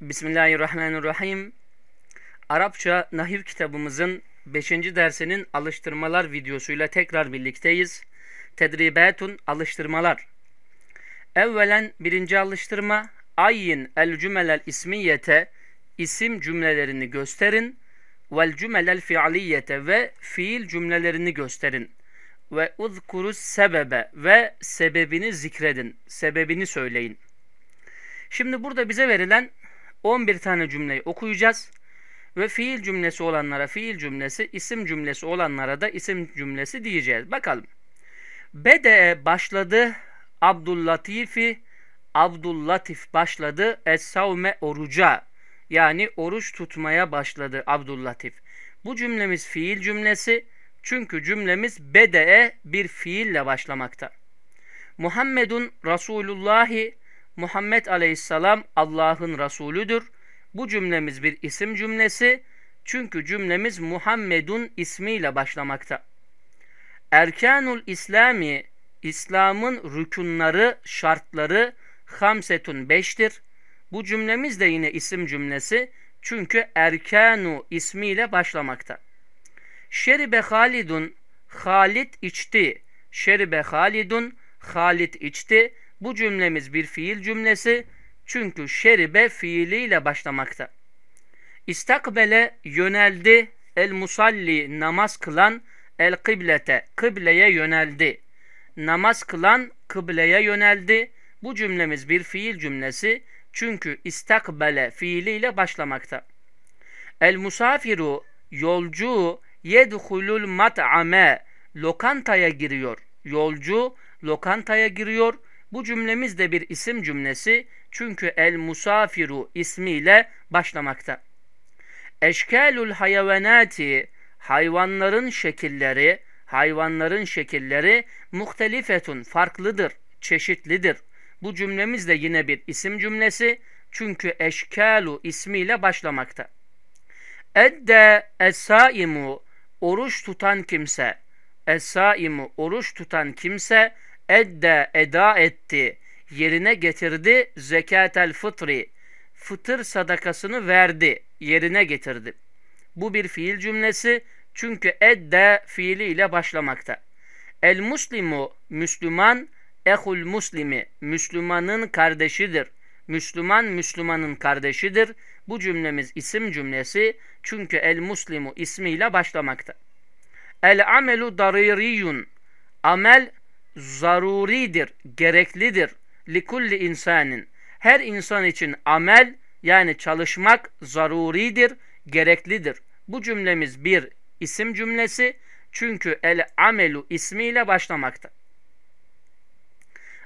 Bismillahirrahmanirrahim. Arapça Nahiv kitabımızın 5. dersinin alıştırmalar videosuyla tekrar birlikteyiz. Tedribetun alıştırmalar. Evvelen birinci alıştırma ayin el cümelel ismiyete isim cümlelerini gösterin vel cümelel fiiliyete ve fiil cümlelerini gösterin ve uzkuru sebebe ve sebebini zikredin sebebini söyleyin. Şimdi burada bize verilen 11 tane cümleyi okuyacağız. Ve fiil cümlesi olanlara fiil cümlesi, isim cümlesi olanlara da isim cümlesi diyeceğiz. Bakalım. Bede başladı Abdullatifi Abdullatif başladı Es-savme oruca. Yani oruç tutmaya başladı Abdullatif. Bu cümlemiz fiil cümlesi. Çünkü cümlemiz bede'e bir fiille başlamakta. Muhammedun Resulullahi Muhammed aleyhisselam Allah'ın Resulüdür. Bu cümlemiz bir isim cümlesi çünkü cümlemiz Muhammedun ismiyle başlamakta. Erkanul İslami, İslam'ın rükunları, şartları hamsetun beştir. Bu cümlemiz de yine isim cümlesi çünkü erkanu ismiyle başlamakta. Şeribe Halidun, Halid içti. Şeribe Halidun, Halid içti. Bu cümlemiz bir fiil cümlesi çünkü şeribe fiiliyle başlamakta. İstakbele yöneldi el musalli namaz kılan el kıblete kıbleye yöneldi. Namaz kılan kıbleye yöneldi. Bu cümlemiz bir fiil cümlesi çünkü istakbele fiiliyle başlamakta. El musafiru yolcu yedhulul mat'ame lokantaya giriyor. Yolcu lokantaya giriyor. Bu cümlemiz de bir isim cümlesi çünkü el musafiru ismiyle başlamakta. Eşkalul hayvanati hayvanların şekilleri, hayvanların şekilleri muhtelifetun farklıdır, çeşitlidir. Bu cümlemiz de yine bir isim cümlesi çünkü eşkalu ismiyle başlamakta. Edde esaimu oruç tutan kimse, esaimu oruç tutan kimse edde eda etti, yerine getirdi zekatel fıtri, fıtır sadakasını verdi, yerine getirdi. Bu bir fiil cümlesi çünkü edde fiili ile başlamakta. El muslimu, Müslüman, ehul muslimi, Müslümanın kardeşidir. Müslüman, Müslümanın kardeşidir. Bu cümlemiz isim cümlesi çünkü el muslimu ismiyle başlamakta. El amelu daririyun, amel zaruridir, gereklidir. Likulli insanin. Her insan için amel yani çalışmak zaruridir, gereklidir. Bu cümlemiz bir isim cümlesi çünkü el amelu ismiyle başlamakta.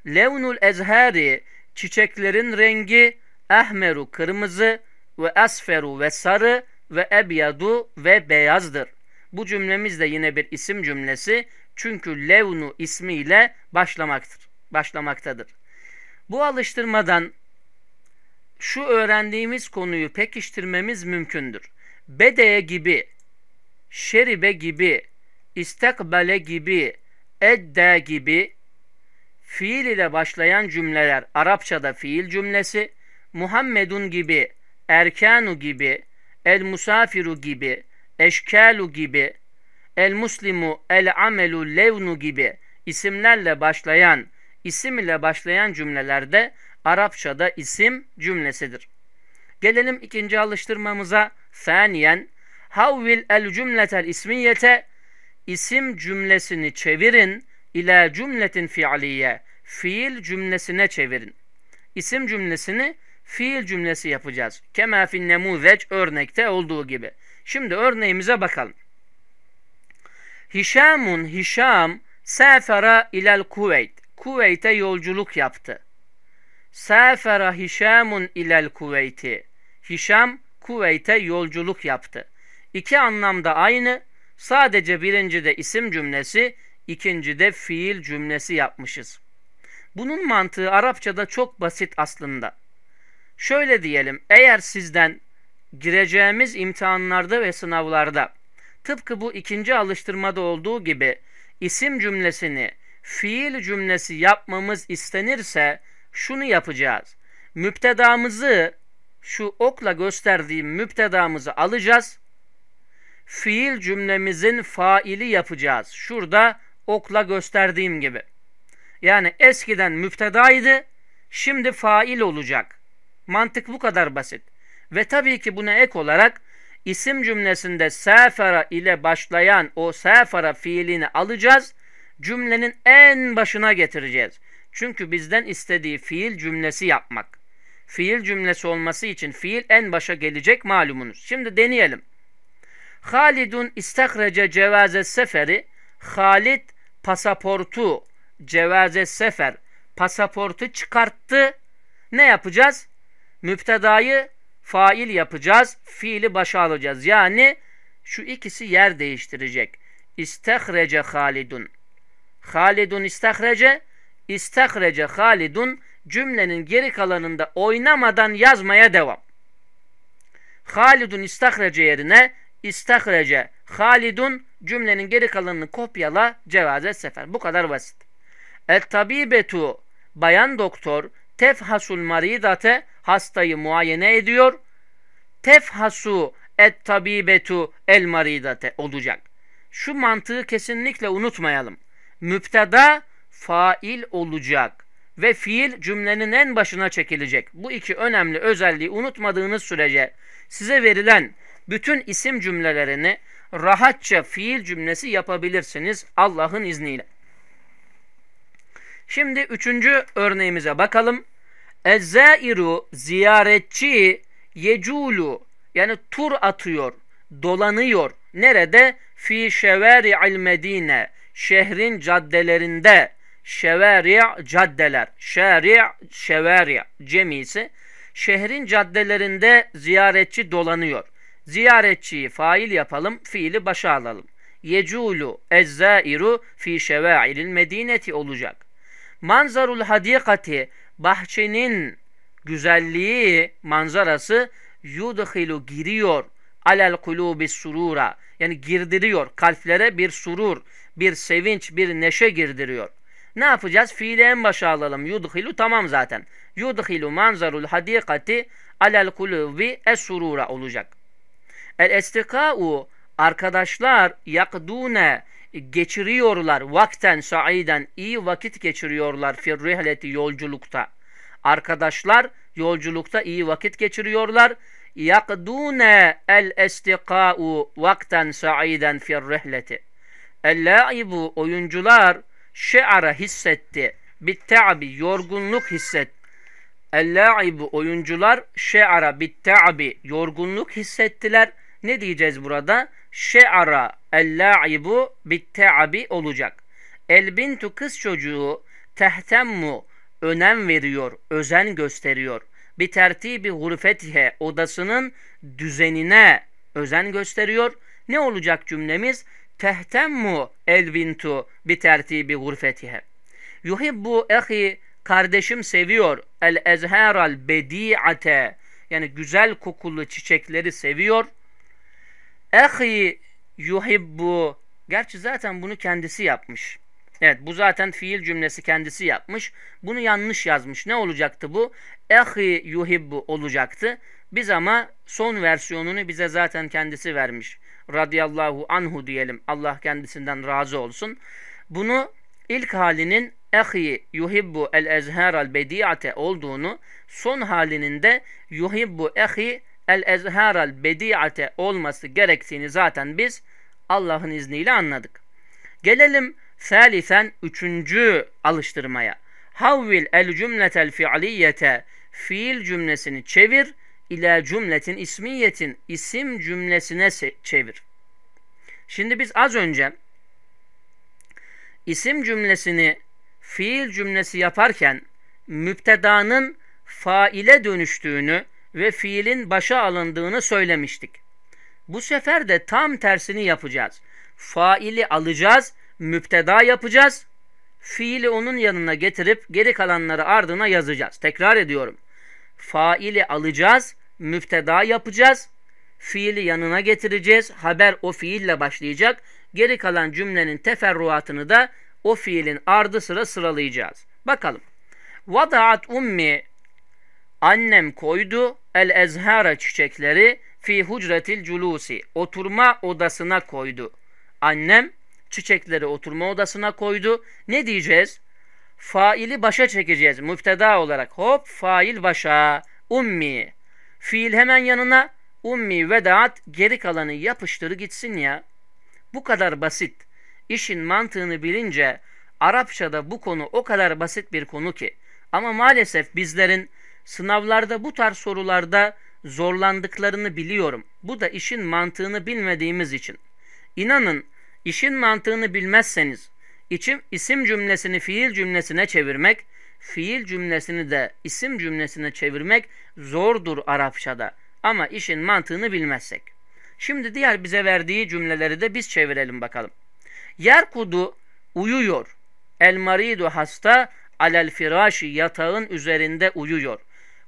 Levnul ezhari çiçeklerin rengi ahmeru kırmızı ve asferu ve sarı ve ebyadu ve beyazdır. Bu cümlemiz de yine bir isim cümlesi çünkü levnu ismiyle başlamaktır, başlamaktadır. Bu alıştırmadan şu öğrendiğimiz konuyu pekiştirmemiz mümkündür. Bedeye gibi, şeribe gibi, istekbale gibi, edde gibi fiil ile başlayan cümleler Arapçada fiil cümlesi, Muhammedun gibi, erkanu gibi, el musafiru gibi, eşkalu gibi, el muslimu, el amelu, levnu gibi isimlerle başlayan, isim ile başlayan cümlelerde Arapçada isim cümlesidir. Gelelim ikinci alıştırmamıza. Saniyen, havvil el cümletel ismiyete, isim cümlesini çevirin ile cümletin fiiliye, fiil cümlesine çevirin. İsim cümlesini fiil cümlesi yapacağız. Kema fin nemuzec örnekte olduğu gibi. Şimdi örneğimize bakalım. Hişamun Hişam sefera ilel Kuveyt. Kuveyt'e yolculuk yaptı. Sefera Hişamun ilel Kuveyti. Hişam Kuveyt'e yolculuk yaptı. İki anlamda aynı. Sadece birincide isim cümlesi, ikincide fiil cümlesi yapmışız. Bunun mantığı Arapçada çok basit aslında. Şöyle diyelim, eğer sizden gireceğimiz imtihanlarda ve sınavlarda Tıpkı bu ikinci alıştırmada olduğu gibi isim cümlesini fiil cümlesi yapmamız istenirse şunu yapacağız. Müptedamızı şu okla gösterdiğim müptedamızı alacağız. Fiil cümlemizin faili yapacağız. Şurada okla gösterdiğim gibi. Yani eskiden müptedaydı, şimdi fail olacak. Mantık bu kadar basit. Ve tabii ki buna ek olarak isim cümlesinde sefera ile başlayan o sefera fiilini alacağız. Cümlenin en başına getireceğiz. Çünkü bizden istediği fiil cümlesi yapmak. Fiil cümlesi olması için fiil en başa gelecek malumunuz. Şimdi deneyelim. Halidun istahrece cevaze seferi Halid pasaportu cevaze sefer pasaportu çıkarttı. Ne yapacağız? Müptedayı fail yapacağız, fiili başa alacağız. Yani şu ikisi yer değiştirecek. İstehrece Halidun. Halidun istehrece, istehrece Halidun cümlenin geri kalanında oynamadan yazmaya devam. Halidun istahrece yerine istahrece Halidun cümlenin geri kalanını kopyala cevazet sefer. Bu kadar basit. Et tabibetu bayan doktor tefhasul maridate hastayı muayene ediyor. Tefhasu et tabibetu el maridate olacak. Şu mantığı kesinlikle unutmayalım. Müpteda fail olacak ve fiil cümlenin en başına çekilecek. Bu iki önemli özelliği unutmadığınız sürece size verilen bütün isim cümlelerini rahatça fiil cümlesi yapabilirsiniz Allah'ın izniyle. Şimdi üçüncü örneğimize bakalım. Ezzairu ziyaretçi yeculu yani tur atıyor, dolanıyor. Nerede? Fi şeveri'il medine. Şehrin caddelerinde. Şeveri' caddeler. Şeri' şeveri' cemisi. Şehrin caddelerinde ziyaretçi dolanıyor. Ziyaretçiyi fail yapalım, fiili başa alalım. Yeculu ezzairu fi şeveri'il medineti olacak. Manzarul hadikati bahçenin güzelliği, manzarası yudhilu giriyor alel kulubi surura. Yani girdiriyor kalplere bir surur, bir sevinç, bir neşe girdiriyor. Ne yapacağız? Fiili en başa alalım. Yudhilu tamam zaten. Yudhilu manzarul hadikati alel kulubi esurura olacak. El estika'u arkadaşlar yakdune geçiriyorlar vakten saiden iyi vakit geçiriyorlar fir yolculukta. Arkadaşlar yolculukta iyi vakit geçiriyorlar. Yakdune el istiqau vakten saiden fir El-la'ibu oyuncular şe'ara hissetti. Bitta'bi yorgunluk hissetti. El-la'ibu oyuncular şe'ara bitta'bi yorgunluk hissettiler ne diyeceğiz burada? Şe'ara el-la'ibu teabi olacak. Elbintu kız çocuğu tehtemmu önem veriyor, özen gösteriyor. Bir tertibi hurfetihe odasının düzenine özen gösteriyor. Ne olacak cümlemiz? Tehtemmu elbintu bir tertibi hurfetihe. Yuhibbu ehi kardeşim seviyor el ezheral bediate yani güzel kokulu çiçekleri seviyor.'' Ehi yuhibbu. Gerçi zaten bunu kendisi yapmış. Evet bu zaten fiil cümlesi kendisi yapmış. Bunu yanlış yazmış. Ne olacaktı bu? Ehi yuhibbu olacaktı. Biz ama son versiyonunu bize zaten kendisi vermiş. Radiyallahu anhu diyelim. Allah kendisinden razı olsun. Bunu ilk halinin ehi yuhibbu el ezher al bediate olduğunu, son halinin de yuhibbu ehi el ezharal bediate olması gerektiğini zaten biz Allah'ın izniyle anladık. Gelelim salisen üçüncü alıştırmaya. Havvil el cümletel fi'liyete fiil cümlesini çevir ile cümletin ismiyetin isim cümlesine çevir. Şimdi biz az önce isim cümlesini fiil cümlesi yaparken müptedanın faile dönüştüğünü ve fiilin başa alındığını söylemiştik. Bu sefer de tam tersini yapacağız. Faili alacağız, müpteda yapacağız. Fiili onun yanına getirip geri kalanları ardına yazacağız. Tekrar ediyorum. Faili alacağız, müfteda yapacağız. Fiili yanına getireceğiz. Haber o fiille başlayacak. Geri kalan cümlenin teferruatını da o fiilin ardı sıra sıralayacağız. Bakalım. Vada'at ummi Annem koydu el ezhara çiçekleri fi hucretil culusi. Oturma odasına koydu. Annem çiçekleri oturma odasına koydu. Ne diyeceğiz? Faili başa çekeceğiz müfteda olarak. Hop fail başa. Ummi. Fiil hemen yanına. Ummi vedaat geri kalanı yapıştırı gitsin ya. Bu kadar basit. İşin mantığını bilince Arapçada bu konu o kadar basit bir konu ki. Ama maalesef bizlerin Sınavlarda bu tarz sorularda zorlandıklarını biliyorum. Bu da işin mantığını bilmediğimiz için. İnanın işin mantığını bilmezseniz içim, isim cümlesini fiil cümlesine çevirmek, fiil cümlesini de isim cümlesine çevirmek zordur Arapçada. Ama işin mantığını bilmezsek. Şimdi diğer bize verdiği cümleleri de biz çevirelim bakalım. Yerkudu uyuyor. El maridu hasta alel firaşi yatağın üzerinde uyuyor.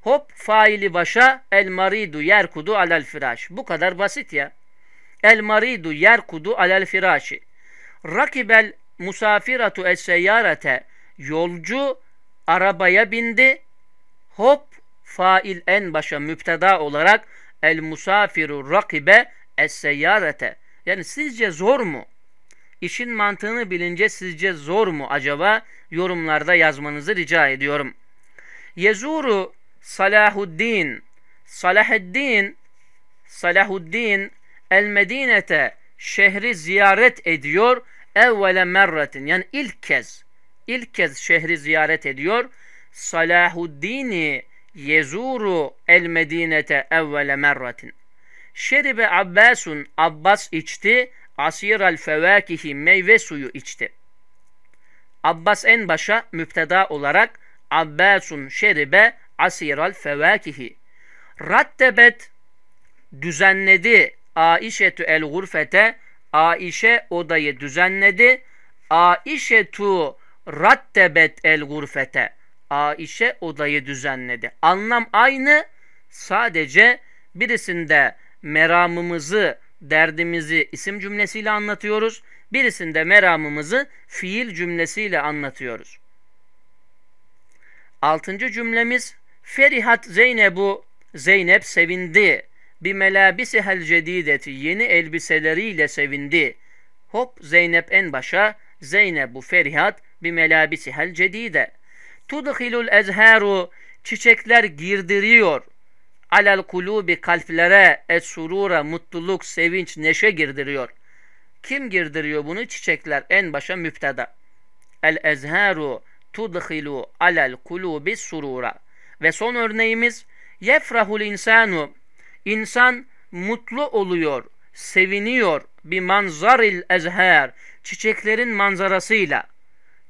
Hop faili başa el maridu yer kudu alel firaş. Bu kadar basit ya. El maridu yer kudu alel firaşi. Rakibel musafiratu es seyyarete. Yolcu arabaya bindi. Hop fail en başa müpteda olarak el musafiru rakibe es seyyarete. Yani sizce zor mu? İşin mantığını bilince sizce zor mu acaba? Yorumlarda yazmanızı rica ediyorum. Yezuru Salahuddin Salahuddin Salahuddin El Medine'te şehri ziyaret ediyor evvele merretin yani ilk kez ilk kez şehri ziyaret ediyor Salahuddin'i yezuru el medinete evvele merratin. Şeribe Abbasun Abbas içti, asir al fevakihi meyve suyu içti. Abbas en başa müpteda olarak Abbasun şeribe asiral fevakihi. Rattebet düzenledi Aişetü el gurfete Aişe odayı düzenledi. Aişetu rattebet el gurfete. Aişe odayı düzenledi. Anlam aynı sadece birisinde meramımızı, derdimizi isim cümlesiyle anlatıyoruz. Birisinde meramımızı fiil cümlesiyle anlatıyoruz. Altıncı cümlemiz Ferihat Zeynebu Zeynep sevindi. Bir melabisihel cedideti yeni elbiseleriyle sevindi. Hop Zeynep en başa Zeynebu Ferihat bir melabisihel cedide. Tudhilul ezheru çiçekler girdiriyor. Alal kulubi kalplere es surura mutluluk, sevinç, neşe girdiriyor. Kim girdiriyor bunu? Çiçekler en başa müfteda. El ezharu tudhilu alal kulubi surura. Ve son örneğimiz yefrahul insanu. İnsan mutlu oluyor, seviniyor bir manzaril ezher. Çiçeklerin manzarasıyla.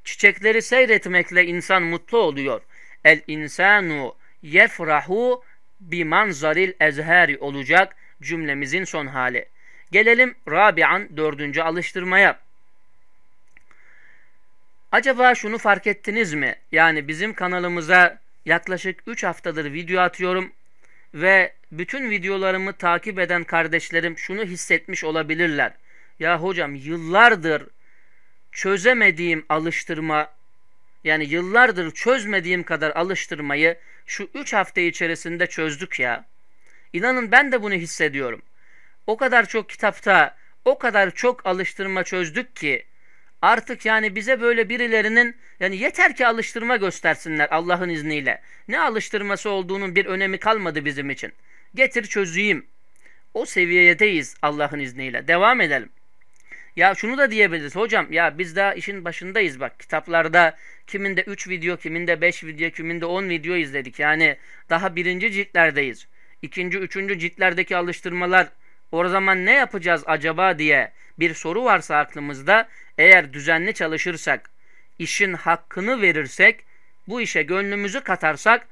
Çiçekleri seyretmekle insan mutlu oluyor. El insanu yefrahu bi manzaril ezheri olacak cümlemizin son hali. Gelelim Rabi'an dördüncü alıştırmaya. Acaba şunu fark ettiniz mi? Yani bizim kanalımıza yaklaşık 3 haftadır video atıyorum ve bütün videolarımı takip eden kardeşlerim şunu hissetmiş olabilirler. Ya hocam yıllardır çözemediğim alıştırma yani yıllardır çözmediğim kadar alıştırmayı şu 3 hafta içerisinde çözdük ya. İnanın ben de bunu hissediyorum. O kadar çok kitapta o kadar çok alıştırma çözdük ki Artık yani bize böyle birilerinin yani yeter ki alıştırma göstersinler Allah'ın izniyle. Ne alıştırması olduğunun bir önemi kalmadı bizim için. Getir çözeyim. O seviyedeyiz Allah'ın izniyle. Devam edelim. Ya şunu da diyebiliriz hocam ya biz daha işin başındayız bak kitaplarda kiminde 3 video kiminde 5 video kiminde 10 video izledik yani daha birinci ciltlerdeyiz. ikinci üçüncü ciltlerdeki alıştırmalar o zaman ne yapacağız acaba diye bir soru varsa aklımızda eğer düzenli çalışırsak, işin hakkını verirsek, bu işe gönlümüzü katarsak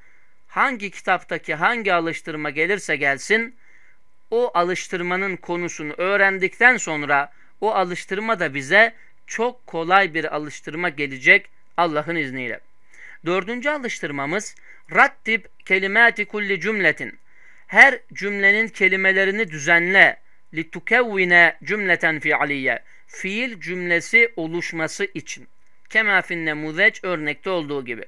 hangi kitaptaki hangi alıştırma gelirse gelsin o alıştırmanın konusunu öğrendikten sonra o alıştırma da bize çok kolay bir alıştırma gelecek Allah'ın izniyle. Dördüncü alıştırmamız Rattib kelimati kulli cümletin her cümlenin kelimelerini düzenle. لِتُكَوِّنَ cümleten fiiliye. Fiil cümlesi oluşması için. kemafinle nemuzeç örnekte olduğu gibi.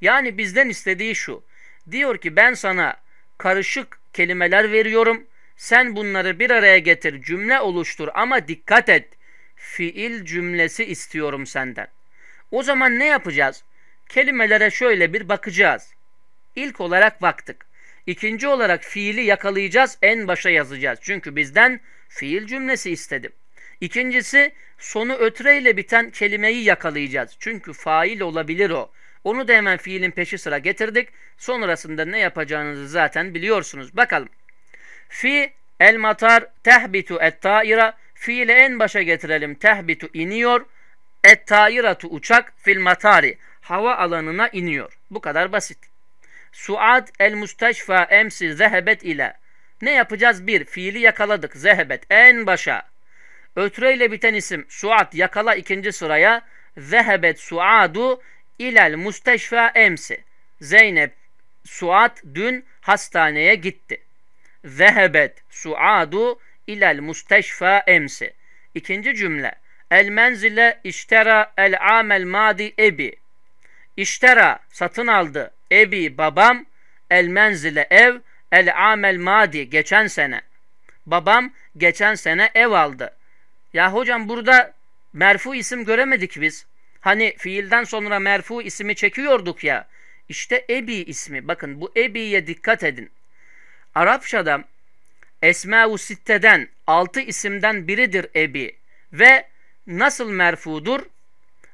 Yani bizden istediği şu. Diyor ki ben sana karışık kelimeler veriyorum. Sen bunları bir araya getir, cümle oluştur ama dikkat et. Fiil cümlesi istiyorum senden. O zaman ne yapacağız? Kelimelere şöyle bir bakacağız. İlk olarak baktık. İkinci olarak fiili yakalayacağız, en başa yazacağız. Çünkü bizden fiil cümlesi istedim. İkincisi sonu ötre ile biten kelimeyi yakalayacağız. Çünkü fail olabilir o. Onu da hemen fiilin peşi sıra getirdik. Sonrasında ne yapacağınızı zaten biliyorsunuz. Bakalım. Fi el matar tehbitu et taira. Fiili en başa getirelim. Tehbitu iniyor. Et tairatu uçak fil matari. Hava alanına iniyor. Bu kadar basit. Suat el mustaşfa emsi zehebet ile. Ne yapacağız? Bir, fiili yakaladık. Zehebet en başa. Ötre ile biten isim Suat yakala ikinci sıraya. Zehebet Suadu ilel musteşfa emsi. Zeynep Suat dün hastaneye gitti. Zehebet Suadu ilel musteşfa emsi. İkinci cümle. El menzile iştera el amel madi ebi. İştera satın aldı. Ebi babam el menzile ev el amel madi geçen sene. Babam geçen sene ev aldı. Ya hocam burada merfu isim göremedik biz. Hani fiilden sonra merfu ismi çekiyorduk ya. İşte ebi ismi. Bakın bu ebiye dikkat edin. Arapçada Esma-u Sitte'den altı isimden biridir ebi ve nasıl merfudur?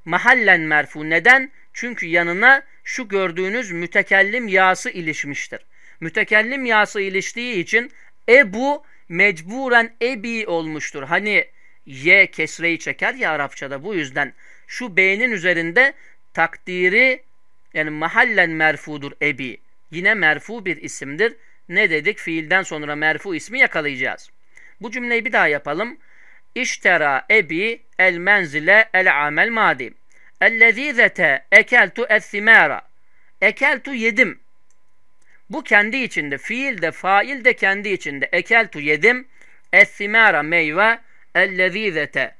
Mahallen merfu. Neden? Çünkü yanına şu gördüğünüz mütekellim yası ilişmiştir. Mütekellim yası iliştiği için ebu mecburen ebi olmuştur. Hani y kesreyi çeker ya Arapçada bu yüzden şu beynin üzerinde takdiri yani mahallen merfudur ebi. Yine merfu bir isimdir. Ne dedik? Fiilden sonra merfu ismi yakalayacağız. Bu cümleyi bir daha yapalım. İştera ebi el menzile el amel madim. Ellezîzete ekeltu es-simâra. Ekeltu yedim. Bu kendi içinde. Fiil de fail de kendi içinde. Ekeltu yedim. Es-simâra meyve. Ellezîzete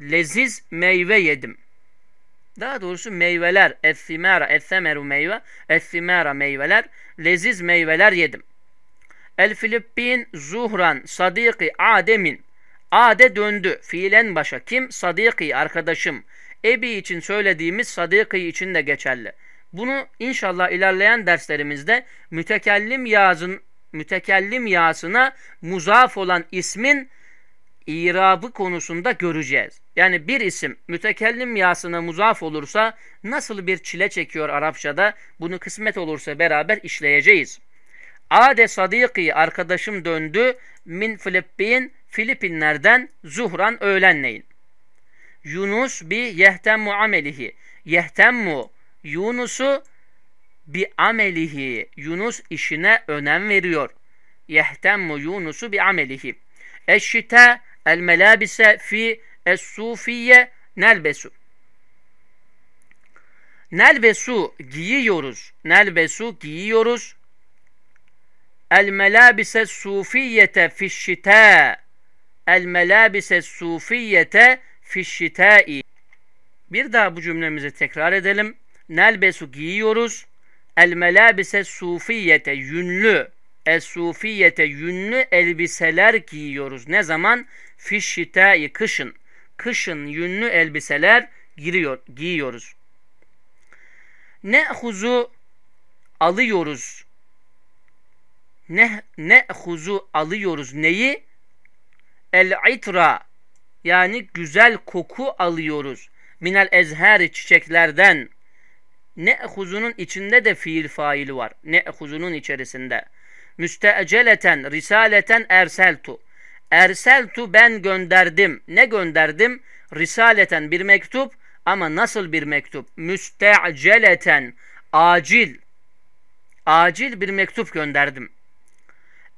leziz meyve yedim. Daha doğrusu meyveler. Es-simâra meyve. es meyveler. Leziz meyveler yedim. El Filippin Zuhran Sadiki Ademin. Ade döndü. Fiilen başa. Kim? Sadiki arkadaşım. Ebi için söylediğimiz Sadiki için de geçerli. Bunu inşallah ilerleyen derslerimizde mütekellim yazın mütekellim yasına muzaf olan ismin irabı konusunda göreceğiz. Yani bir isim mütekellim yasına muzaf olursa nasıl bir çile çekiyor Arapçada bunu kısmet olursa beraber işleyeceğiz. Ade sadiki arkadaşım döndü min Filipin Filipinlerden zuhran öğlenleyin. Yunus bi yehtemmu amelihi. Yehtemmu Yunus'u bi amelihi. Yunus işine önem veriyor. Yehtemmu Yunus'u bi amelihi. Eşşite el melabise fi es sufiye nelbesu. Nelbesu giyiyoruz. Nelbesu giyiyoruz. El melabise sufiyete fişşite. El melabise sufiyete fişşitâi. Bir daha bu cümlemizi tekrar edelim. Nelbesu giyiyoruz. El melabise sufiyete yünlü. El sufiyete yünlü elbiseler giyiyoruz. Ne zaman? Fişşitâi kışın. Kışın yünlü elbiseler giriyor, giyiyoruz. Ne huzu alıyoruz. Ne huzu alıyoruz neyi? El itra yani güzel koku alıyoruz. Minel ezheri çiçeklerden. Ne'huzunun içinde de fiil faili var. Ne'huzunun içerisinde. Müsteeceleten, risaleten erseltu. Erseltu ben gönderdim. Ne gönderdim? Risaleten bir mektup ama nasıl bir mektup? Müsteaceleten, acil. Acil bir mektup gönderdim.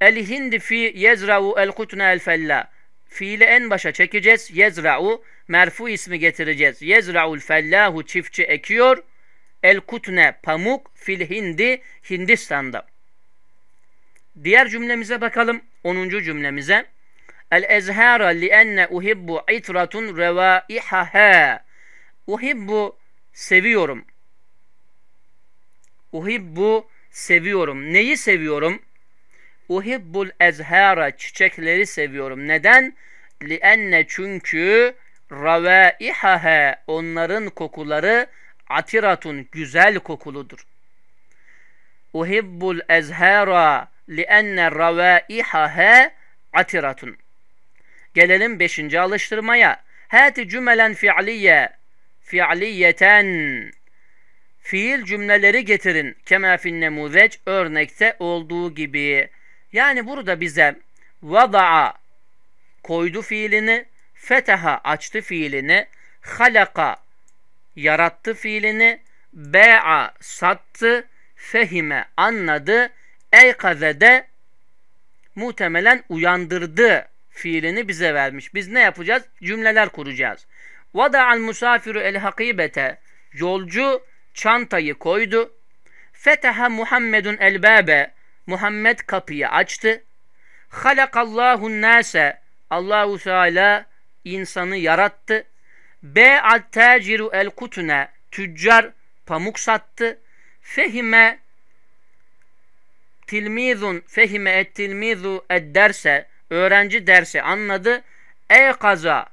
El hindi fi yezra'u el kutna el fella. Fiili en başa çekeceğiz. Yezra'u merfu ismi getireceğiz. Yezra'ul fellahu çiftçi ekiyor. El kutne pamuk fil hindi Hindistan'da. Diğer cümlemize bakalım. 10. cümlemize. El ezhara li enne uhibbu itratun revaihaha. Uhibbu seviyorum. Uhibbu seviyorum. Neyi seviyorum? Uhibbul ezhara çiçekleri seviyorum. Neden? Li Lienne çünkü ravaihaha onların kokuları atiratun güzel kokuludur. Uhibbul ezhara lienne ravaihaha atiratun. Gelelim beşinci alıştırmaya. Hati cümelen fi'liye fi'liyeten fiil cümleleri getirin. Kema fin nemuzeç örnekte olduğu gibi. Yani burada bize vada'a koydu fiilini, feteha açtı fiilini, halaka yarattı fiilini, be'a sattı, fehime anladı, eykazede muhtemelen uyandırdı fiilini bize vermiş. Biz ne yapacağız? Cümleler kuracağız. Vada'al musafiru el hakibete yolcu çantayı koydu. Feteha Muhammedun el babe Muhammed kapıyı açtı. Halakallahu nase Allahu Teala insanı yarattı. B at taciru el kutune tüccar pamuk sattı. Fehime tilmizun fehime et tilmizu et derse öğrenci dersi anladı. Ey kaza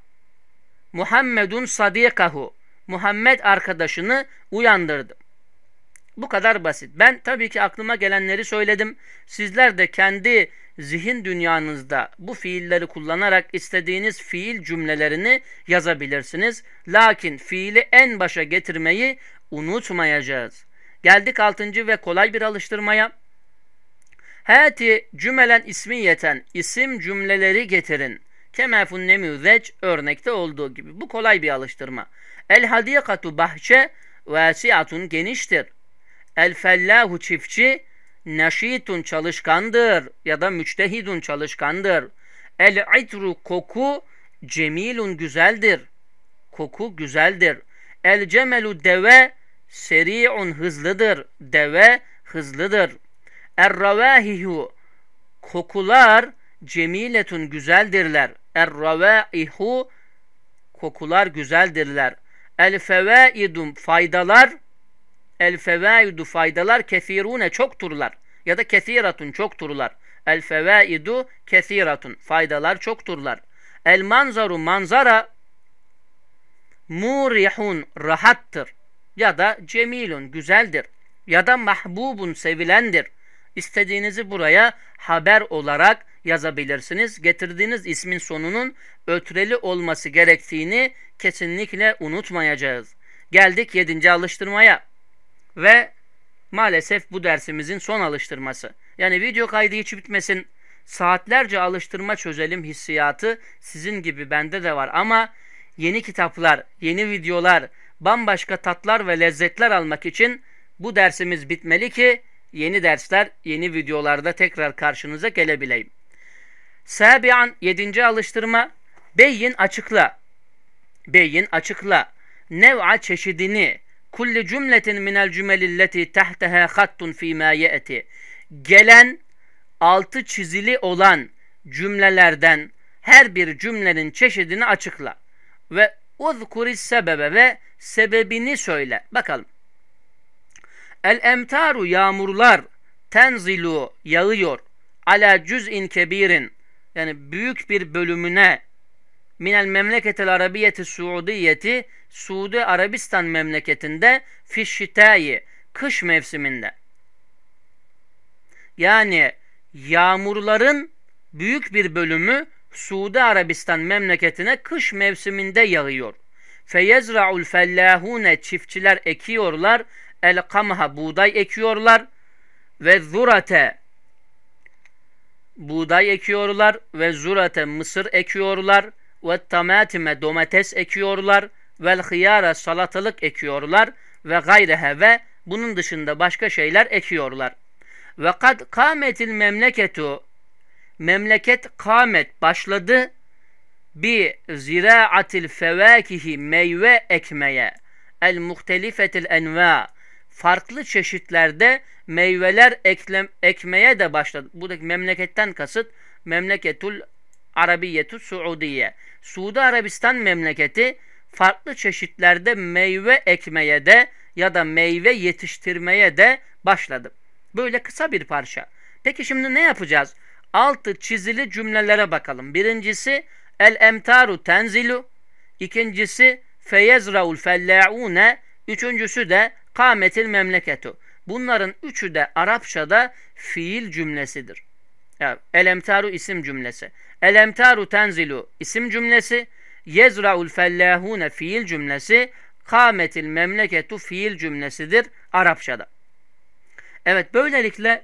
Muhammedun sadikahu Muhammed arkadaşını uyandırdı. Bu kadar basit. Ben tabii ki aklıma gelenleri söyledim. Sizler de kendi zihin dünyanızda bu fiilleri kullanarak istediğiniz fiil cümlelerini yazabilirsiniz. Lakin fiili en başa getirmeyi unutmayacağız. Geldik altıncı ve kolay bir alıştırmaya. Hati cümlen ismi yeten isim cümleleri getirin. Kemefun nemüzeç örnekte olduğu gibi. Bu kolay bir alıştırma. El hadikatu bahçe vasiatun geniştir. El fellahu çiftçi neşitun çalışkandır ya da müçtehidun çalışkandır. El itru koku cemilun güzeldir. Koku güzeldir. El cemelu deve seri'un hızlıdır. Deve hızlıdır. Er ravahihu kokular cemiletun güzeldirler. Er ravaihu kokular güzeldirler. El fevaidum faydalar El fevaidu faydalar kesirune çokturlar ya da kesiratun çokturlar. El fevaidu kesiratun faydalar çokturlar. El manzaru manzara murihun rahattır ya da cemilun güzeldir ya da mahbubun sevilendir. İstediğinizi buraya haber olarak yazabilirsiniz. Getirdiğiniz ismin sonunun ötreli olması gerektiğini kesinlikle unutmayacağız. Geldik yedinci alıştırmaya. Ve maalesef bu dersimizin son alıştırması. Yani video kaydı hiç bitmesin. Saatlerce alıştırma çözelim hissiyatı sizin gibi bende de var ama yeni kitaplar, yeni videolar, bambaşka tatlar ve lezzetler almak için bu dersimiz bitmeli ki yeni dersler, yeni videolarda tekrar karşınıza gelebileyim. Sabian 7. alıştırma beyin açıkla. Beyin açıkla. Nev'a çeşidini, kulli cümletin minel cümelilleti tehtehe hattun fîmâ ye'ti. Gelen altı çizili olan cümlelerden her bir cümlenin çeşidini açıkla. Ve uzkuri sebebe ve sebebini söyle. Bakalım. El emtaru yağmurlar tenzilu yağıyor. Ala cüz'in kebirin yani büyük bir bölümüne minel memleketel arabiyeti suudiyeti Suudi Arabistan memleketinde fişşitayi kış mevsiminde. Yani yağmurların büyük bir bölümü Suudi Arabistan memleketine kış mevsiminde yağıyor. Feyezra'ul fellahune çiftçiler ekiyorlar. El kamha buğday ekiyorlar. Ve zurate buğday ekiyorlar. Ve zurate mısır ekiyorlar ve tamatime domates ekiyorlar ve hıyara salatalık ekiyorlar ve gayrehe ve bunun dışında başka şeyler ekiyorlar. Ve kad kametil memleketu memleket kamet başladı bi ziraatil fevakihi meyve ekmeye el muhtelifetil enva farklı çeşitlerde meyveler eklem, ekmeye de başladı. Buradaki memleketten kasıt memleketul Arabiyetu Suudiye. Suudi Arabistan memleketi farklı çeşitlerde meyve ekmeye de ya da meyve yetiştirmeye de başladı. Böyle kısa bir parça. Peki şimdi ne yapacağız? Altı çizili cümlelere bakalım. Birincisi el emtaru tenzilu. İkincisi feyezraul fellaune. Üçüncüsü de kametil memleketu. Bunların üçü de Arapçada fiil cümlesidir. Yani, elemtaru isim cümlesi. Elemtaru tenzilu isim cümlesi. Yezra'ul fellahune fiil cümlesi. Kametil memleketu fiil cümlesidir Arapçada. Evet böylelikle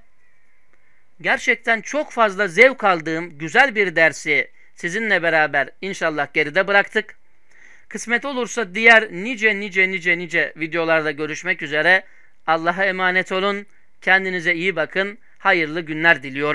gerçekten çok fazla zevk aldığım güzel bir dersi sizinle beraber inşallah geride bıraktık. Kısmet olursa diğer nice nice nice nice videolarda görüşmek üzere. Allah'a emanet olun. Kendinize iyi bakın. Hayırlı günler diliyorum.